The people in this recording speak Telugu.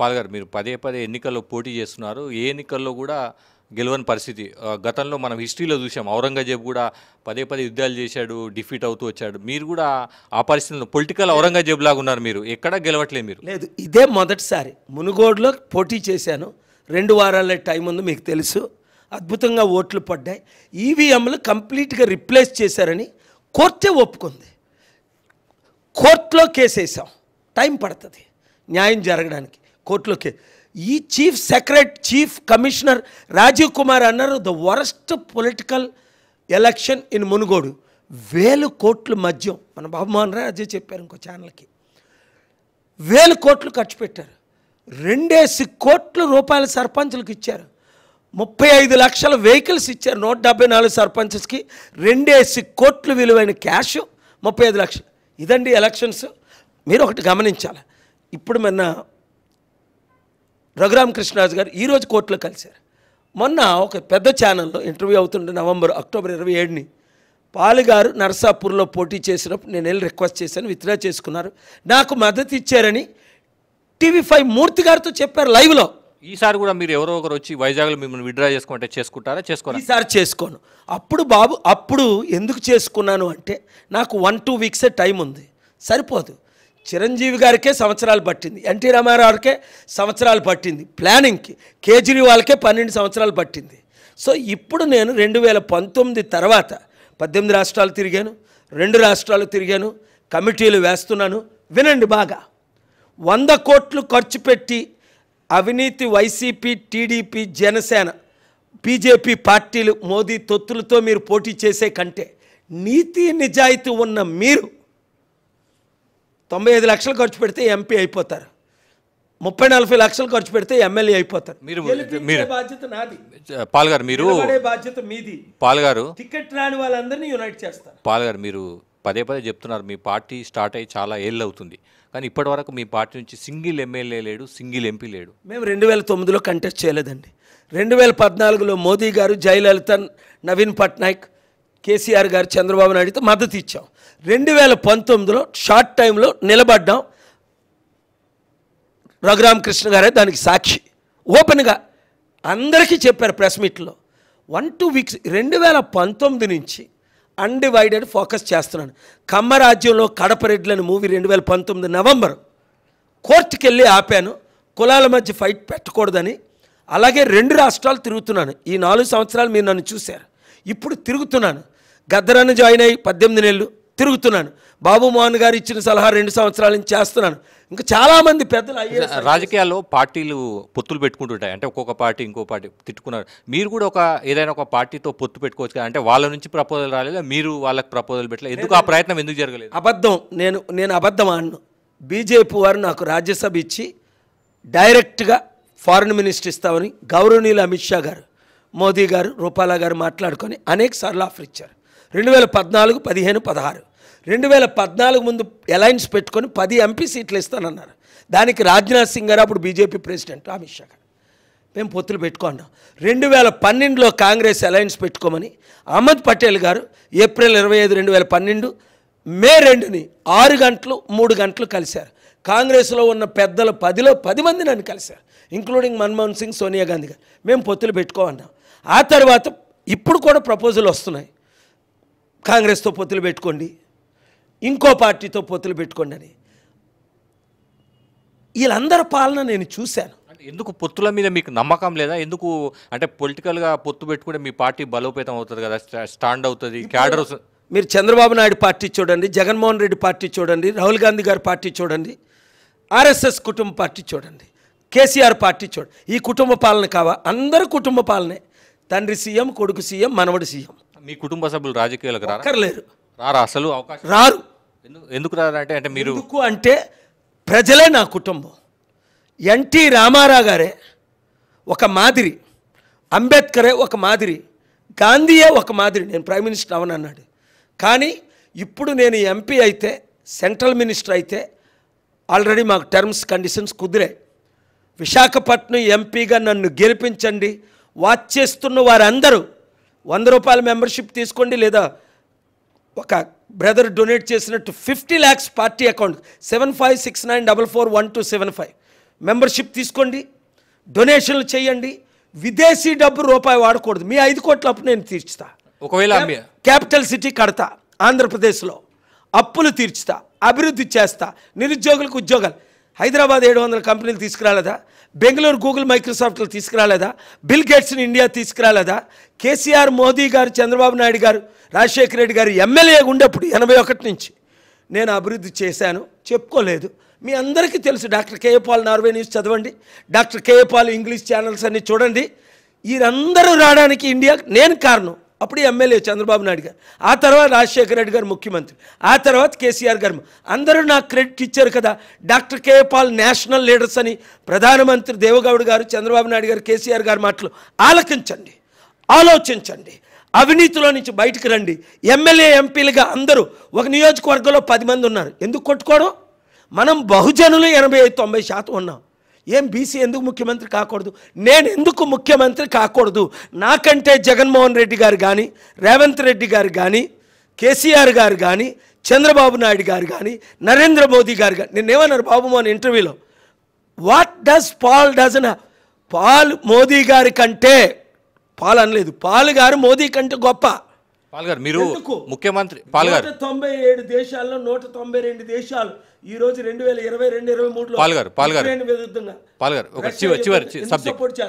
పాల్ గారు మీరు పదే పదే ఎన్నికల్లో పోటీ చేస్తున్నారు ఏ ఎన్నికల్లో కూడా గెలవని పరిస్థితి గతంలో మనం హిస్టరీలో చూసాం ఔరంగజేబ్ కూడా పదే పదే యుద్ధాలు చేశాడు డిఫీట్ అవుతూ వచ్చాడు మీరు కూడా ఆ పరిస్థితుల్లో పొలిటికల్ ఔరంగజేబ్ లాగా ఉన్నారు మీరు ఎక్కడ గెలవట్లేదు మీరు లేదు ఇదే మొదటిసారి మునుగోడులో పోటీ చేశాను రెండు వారాల టైం ఉంది మీకు తెలుసు అద్భుతంగా ఓట్లు పడ్డాయి ఈవీఎంలు కంప్లీట్గా రిప్లేస్ చేశారని కోర్టే ఒప్పుకుంది కోర్టులో కేసేసాం వేసాం టైం పడుతుంది న్యాయం జరగడానికి కోర్టులోకి ఈ chief secretary chief commissioner Rajiv Kumar అన్నారు the worst political election in Munugode వేలు కోట్లు మద్యం మన బాబుమోహన్ రాయ్ అదే చెప్పారు ఇంకో ఛానల్కి వేలు కోట్లు ఖర్చు పెట్టారు రెండేసి కోట్ల రూపాయల సర్పంచులకు ఇచ్చారు ముప్పై ఐదు లక్షల వెహికల్స్ ఇచ్చారు నూట డెబ్బై నాలుగు సర్పంచెస్కి రెండేసి కోట్లు విలువైన క్యాష్ ముప్పై ఐదు లక్షలు ఇదండి ఎలక్షన్స్ మీరు ఒకటి గమనించాలి ఇప్పుడు మొన్న రఘురామ్ కృష్ణరాజు గారు ఈరోజు కోర్టులో కలిశారు మొన్న ఒక పెద్ద ఛానల్లో ఇంటర్వ్యూ అవుతుండే నవంబర్ అక్టోబర్ ఇరవై ఏడుని పాలుగారు నర్సాపూర్లో పోటీ చేసినప్పుడు నేను వెళ్ళి రిక్వెస్ట్ చేశాను విత్డ్రా చేసుకున్నారు నాకు మద్దతు ఇచ్చారని టీవీ ఫైవ్ మూర్తి గారితో చెప్పారు లైవ్లో ఈసారి కూడా మీరు ఎవరో ఒకరు వచ్చి వైజాగ్లో మిమ్మల్ని విడ్రా చేసుకుంటే చేసుకుంటారా చేసుకోరా ఈసారి చేసుకోను అప్పుడు బాబు అప్పుడు ఎందుకు చేసుకున్నాను అంటే నాకు వన్ టూ వీక్సే టైం ఉంది సరిపోదు చిరంజీవి గారికే సంవత్సరాలు పట్టింది ఎన్టీ రామారావుకే సంవత్సరాలు పట్టింది ప్లానింగ్కి కేజ్రీవాల్కే పన్నెండు సంవత్సరాలు పట్టింది సో ఇప్పుడు నేను రెండు వేల పంతొమ్మిది తర్వాత పద్దెనిమిది రాష్ట్రాలు తిరిగాను రెండు రాష్ట్రాలు తిరిగాను కమిటీలు వేస్తున్నాను వినండి బాగా వంద కోట్లు ఖర్చు పెట్టి అవినీతి వైసీపీ టీడీపీ జనసేన బీజేపీ పార్టీలు మోదీ తొత్తులతో మీరు పోటీ చేసే కంటే నీతి నిజాయితీ ఉన్న మీరు తొంభై ఐదు లక్షలు ఖర్చు పెడితే ఎంపీ అయిపోతారు ముప్పై నలభై లక్షలు ఖర్చు పెడితే ఎమ్మెల్యే అయిపోతారు మీరు బాధ్యత నాది పాల్గారు మీరు బాధ్యత మీది పాల్గారు టికెట్ రాని వాళ్ళందరినీ యునైట్ చేస్తారు పాల్గారు మీరు పదే పదే చెప్తున్నారు మీ పార్టీ స్టార్ట్ అయ్యి చాలా ఏళ్ళు అవుతుంది కానీ ఇప్పటి వరకు మీ పార్టీ నుంచి సింగిల్ ఎమ్మెల్యే లేడు సింగిల్ ఎంపీ లేడు మేము రెండు వేల తొమ్మిదిలో కంటెస్ట్ చేయలేదండి రెండు వేల పద్నాలుగులో మోదీ గారు జయలలిత నవీన్ పట్నాయక్ కేసీఆర్ గారు చంద్రబాబు నాయుడుతో మద్దతు ఇచ్చాం రెండు వేల పంతొమ్మిదిలో షార్ట్ టైంలో నిలబడ్డాం రఘురామకృష్ణ గారే దానికి సాక్షి ఓపెన్గా అందరికీ చెప్పారు ప్రెస్ మీట్లో వన్ టూ వీక్స్ రెండు వేల పంతొమ్మిది నుంచి అన్డివైడెడ్ ఫోకస్ చేస్తున్నాను కమ్మరాజ్యంలో కడపరెడ్లని మూవీ రెండు వేల పంతొమ్మిది నవంబర్ కోర్టుకి వెళ్ళి ఆపాను కులాల మధ్య ఫైట్ పెట్టకూడదని అలాగే రెండు రాష్ట్రాలు తిరుగుతున్నాను ఈ నాలుగు సంవత్సరాలు మీరు నన్ను చూశారు ఇప్పుడు తిరుగుతున్నాను గద్దరాన్ని జాయిన్ అయ్యి పద్దెనిమిది నెలలు తిరుగుతున్నాను బాబు మోహన్ గారు ఇచ్చిన సలహా రెండు సంవత్సరాల నుంచి చేస్తున్నాను ఇంకా చాలా మంది పెద్దలు రాజకీయాల్లో పార్టీలు పొత్తులు పెట్టుకుంటుంటాయి అంటే ఒక్కొక్క పార్టీ ఇంకో పార్టీ తిట్టుకున్నారు మీరు కూడా ఒక ఏదైనా ఒక పార్టీతో పొత్తు పెట్టుకోవచ్చు కదా అంటే వాళ్ళ నుంచి ప్రపోజల్ రాలేదు మీరు వాళ్ళకి ప్రపోజల్ పెట్టలేదు ఎందుకు ఆ ప్రయత్నం ఎందుకు జరగలేదు అబద్ధం నేను నేను అబద్ధం అన్ను బీజేపీ వారు నాకు రాజ్యసభ ఇచ్చి డైరెక్ట్గా ఫారెన్ మినిస్టర్ ఇస్తామని గౌరవనీయులు అమిత్ షా గారు మోదీ గారు రూపాల గారు మాట్లాడుకొని అనేక సార్లు ఆఫర్ ఇచ్చారు రెండు వేల పద్నాలుగు పదిహేను పదహారు రెండు వేల పద్నాలుగు ముందు అలయన్స్ పెట్టుకొని పది ఎంపీ సీట్లు ఇస్తానన్నారు దానికి రాజ్నాథ్ సింగ్ గారు అప్పుడు బీజేపీ ప్రెసిడెంట్ అమిత్ షా గారు మేము పొత్తులు పెట్టుకున్నాం రెండు వేల పన్నెండులో కాంగ్రెస్ అలయన్స్ పెట్టుకోమని అహ్మద్ పటేల్ గారు ఏప్రిల్ ఇరవై ఐదు రెండు వేల పన్నెండు మే రెండుని ఆరు గంటలు మూడు గంటలు కలిశారు కాంగ్రెస్లో ఉన్న పెద్దల పదిలో పది మంది నన్ను కలిశారు ఇంక్లూడింగ్ మన్మోహన్ సింగ్ సోనియా గాంధీ గారు మేము పొత్తులు పెట్టుకోమన్నాం ఆ తర్వాత ఇప్పుడు కూడా ప్రపోజల్ వస్తున్నాయి కాంగ్రెస్తో పొత్తులు పెట్టుకోండి ఇంకో పార్టీతో పొత్తులు పెట్టుకోండి అని వీళ్ళందరి పాలన నేను చూశాను ఎందుకు పొత్తుల మీద మీకు నమ్మకం లేదా ఎందుకు అంటే పొలిటికల్గా పొత్తు పెట్టుకుంటే మీ పార్టీ బలోపేతం అవుతుంది కదా స్టాండ్ అవుతుంది క్యాడర్ మీరు చంద్రబాబు నాయుడు పార్టీ చూడండి జగన్మోహన్ రెడ్డి పార్టీ చూడండి రాహుల్ గాంధీ గారి పార్టీ చూడండి ఆర్ఎస్ఎస్ కుటుంబ పార్టీ చూడండి కేసీఆర్ పార్టీ చూడండి ఈ కుటుంబ పాలన కావా అందరు కుటుంబ పాలనే తండ్రి సీఎం కొడుకు సీఎం మనవడు సీఎం మీ కుటుంబ సభ్యులు రాజకీయాలకు రాకర్లేరు రారా అసలు అవకాశం రారు ఎందుకు రారంటే అంటే మీరు ఎందుకు అంటే ప్రజలే నా కుటుంబం ఎన్టీ రామారావు గారే ఒక మాదిరి అంబేద్కరే ఒక మాదిరి గాంధీయే ఒక మాదిరి నేను ప్రైమ్ మినిస్టర్ అవను అన్నాడు కానీ ఇప్పుడు నేను ఎంపీ అయితే సెంట్రల్ మినిస్టర్ అయితే ఆల్రెడీ మాకు టర్మ్స్ కండిషన్స్ కుదిరాయి విశాఖపట్నం ఎంపీగా నన్ను గెలిపించండి వాచ్ చేస్తున్న వారందరూ వంద రూపాయల మెంబర్షిప్ తీసుకోండి లేదా ఒక బ్రదర్ డొనేట్ చేసినట్టు fifty lakhs party account seven five six nine double four one two seven five membership తీసుకోండి డొనేషన్లు చేయండి విదేశీ డబ్బు రూపాయి వాడకూడదు మీ ఐదు కోట్ల అప్పు నేను తీర్చుతా ఒకవేళ క్యాపిటల్ సిటీ కడతా ఆంధ్రప్రదేశ్లో అప్పులు తీర్చుతా అభివృద్ధి చేస్తా నిరుద్యోగులకు ఉద్యోగాలు హైదరాబాద్ ఏడు వందల కంపెనీలు తీసుకురాలేదా బెంగళూరు గూగుల్ మైక్రోసాఫ్ట్లు తీసుకురాలేదా బిల్ గేట్స్ని ఇండియా తీసుకురాలేదా కేసీఆర్ మోదీ గారు చంద్రబాబు నాయుడు గారు రాజశేఖర రెడ్డి గారు ఎమ్మెల్యే ఉండేప్పుడు ఎనభై ఒకటి నుంచి నేను అభివృద్ధి చేశాను చెప్పుకోలేదు మీ అందరికీ తెలుసు doctor KA Paul Norway news చదవండి doctor KA Paul English channels అన్నీ చూడండి వీరందరూ రావడానికి ఇండియా నేను కారణం అప్పుడు ఎమ్మెల్యే చంద్రబాబు నాయుడు గారు ఆ తర్వాత రాజశేఖర రెడ్డి గారు ముఖ్యమంత్రి ఆ తర్వాత కేసీఆర్ గారు అందరూ నాకు క్రెడిట్ ఇచ్చారు కదా doctor K Paul national leaders అని ప్రధానమంత్రి దేవగౌడ్ గారు చంద్రబాబు నాయుడు గారు కేసీఆర్ గారు మాటలు ఆలకించండి ఆలోచించండి అవినీతిలో నుంచి బయటకు రండి ఎమ్మెల్యే ఎంపీలుగా అందరూ ఒక నియోజకవర్గంలో పది మంది ఉన్నారు ఎందుకు కొట్టుకోవడం మనం బహుజనులు ఎనభై ఐదు తొంభై శాతం ఉన్నాం ఏం బీసీ ఎందుకు ముఖ్యమంత్రి కాకూడదు నేను ఎందుకు ముఖ్యమంత్రి కాకూడదు నాకంటే జగన్మోహన్ రెడ్డి గారు కానీ రేవంత్ రెడ్డి గారు కానీ కేసీఆర్ గారు కానీ చంద్రబాబు నాయుడు గారు కానీ నరేంద్ర మోదీ గారు కానీ నిన్నేమన్నారు బాబు మోహన్ ఇంటర్వ్యూలో what does Paul doesn't Paul Modi గారి కంటే పాల్ అనలేదు పాల్ గారు మోదీ కంటే గొప్ప పాల్గారు మీరు ముఖ్యమంత్రి పాల్గారు తొంభై ఏడు దేశాల్లో నూట తొంభై రెండు దేశాలు ఈ రోజు రెండు వేల ఇరవై రెండు ఇరవై మూడులో పాల్గారు పాల్గారు పాల్గారు